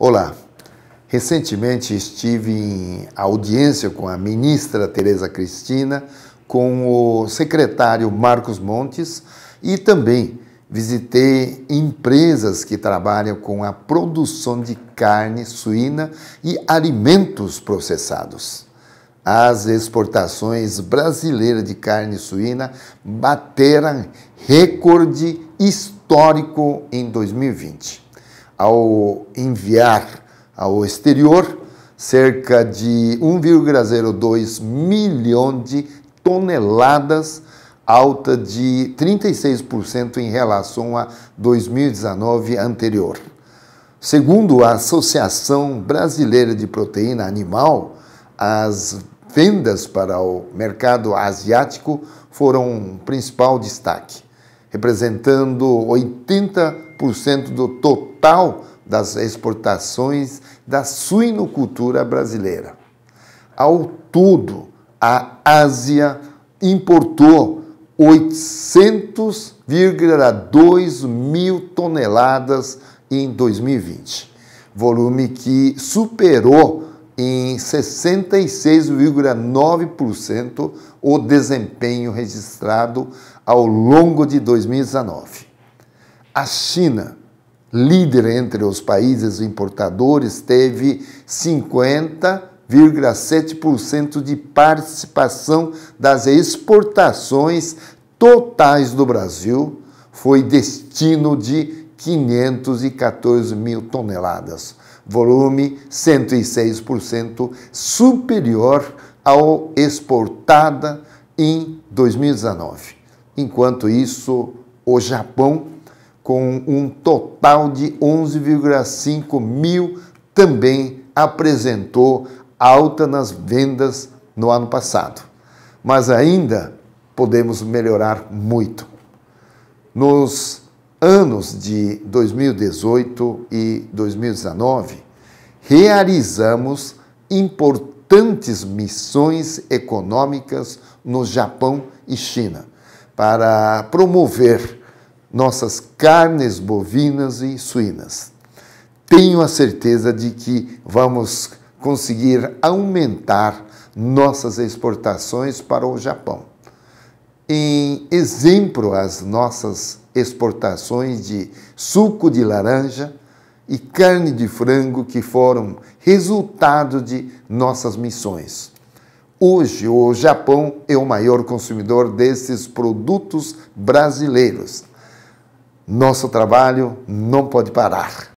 Olá. Recentemente estive em audiência com a ministra Tereza Cristina, com o secretário Marcos Montes e também visitei empresas que trabalham com a produção de carne suína e alimentos processados. As exportações brasileiras de carne suína bateram recorde histórico em 2020 ao enviar ao exterior cerca de 1,02 milhão de toneladas, alta de 36% em relação a 2019 anterior. Segundo a Associação Brasileira de Proteína Animal, as vendas para o mercado asiático foram o um principal destaque representando 80% do total das exportações da suinocultura brasileira. Ao todo, a Ásia importou 800,2 mil toneladas em 2020, volume que superou em 66,9% o desempenho registrado ao longo de 2019. A China, líder entre os países importadores, teve 50,7% de participação das exportações totais do Brasil, foi destino de 514 mil toneladas, volume 106% superior ao exportada em 2019. Enquanto isso, o Japão, com um total de 11,5 mil, também apresentou alta nas vendas no ano passado. Mas ainda podemos melhorar muito. Nos anos de 2018 e 2019, realizamos importantes missões econômicas no Japão e China para promover nossas carnes bovinas e suínas. Tenho a certeza de que vamos conseguir aumentar nossas exportações para o Japão em exemplo as nossas exportações de suco de laranja e carne de frango que foram resultado de nossas missões. Hoje, o Japão é o maior consumidor desses produtos brasileiros. Nosso trabalho não pode parar.